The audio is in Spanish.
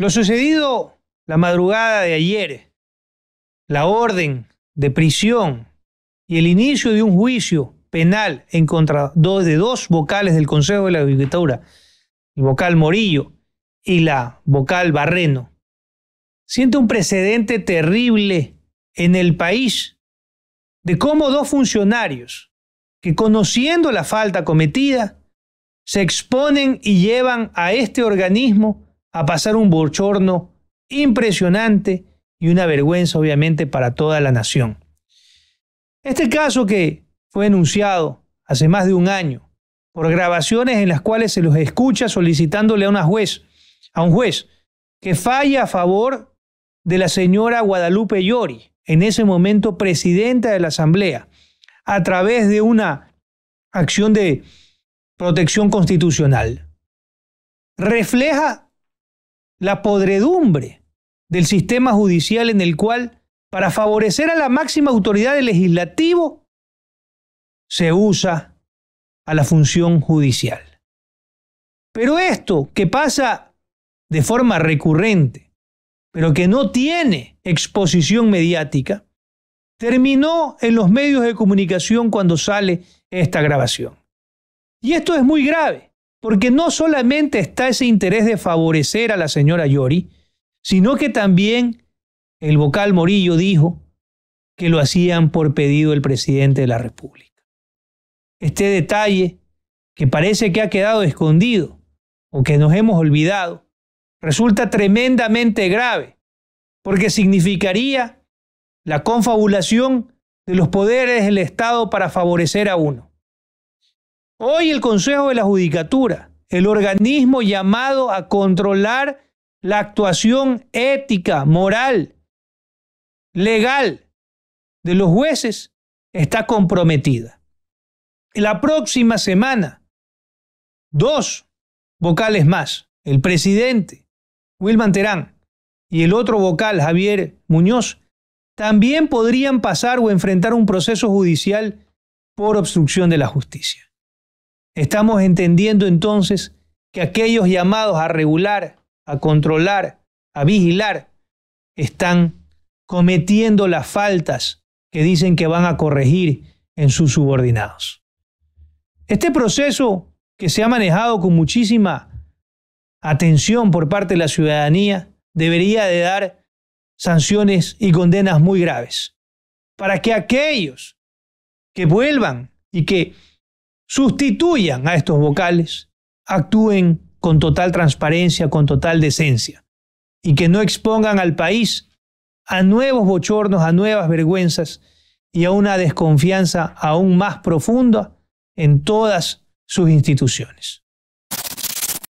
Lo sucedido la madrugada de ayer, la orden de prisión y el inicio de un juicio penal en contra de dos vocales del Consejo de la Agricultura, el vocal Morillo y la vocal Barreno, siente un precedente terrible en el país de cómo dos funcionarios que conociendo la falta cometida se exponen y llevan a este organismo a pasar un bochorno impresionante y una vergüenza obviamente para toda la nación. Este caso que fue enunciado hace más de un año por grabaciones en las cuales se los escucha solicitándole a una juez, a un juez que falla a favor de la señora Guadalupe Llori, en ese momento presidenta de la Asamblea, a través de una acción de protección constitucional. Refleja la podredumbre del sistema judicial en el cual, para favorecer a la máxima autoridad del legislativo, se usa a la función judicial. Pero esto que pasa de forma recurrente, pero que no tiene exposición mediática, terminó en los medios de comunicación cuando sale esta grabación. Y esto es muy grave, porque no solamente está ese interés de favorecer a la señora Yori, sino que también el vocal Morillo dijo que lo hacían por pedido del presidente de la República. Este detalle, que parece que ha quedado escondido o que nos hemos olvidado, resulta tremendamente grave, porque significaría la confabulación de los poderes del Estado para favorecer a uno. Hoy el Consejo de la Judicatura, el organismo llamado a controlar la actuación ética, moral, legal de los jueces, está comprometida. La próxima semana, dos vocales más, el presidente Wilman Terán y el otro vocal Javier Muñoz, también podrían pasar o enfrentar un proceso judicial por obstrucción de la justicia. Estamos entendiendo entonces que aquellos llamados a regular, a controlar, a vigilar, están cometiendo las faltas que dicen que van a corregir en sus subordinados. Este proceso que se ha manejado con muchísima atención por parte de la ciudadanía debería de dar sanciones y condenas muy graves para que aquellos que vuelvan y que sustituyan a estos vocales, actúen con total transparencia, con total decencia, y que no expongan al país a nuevos bochornos, a nuevas vergüenzas y a una desconfianza aún más profunda en todas sus instituciones.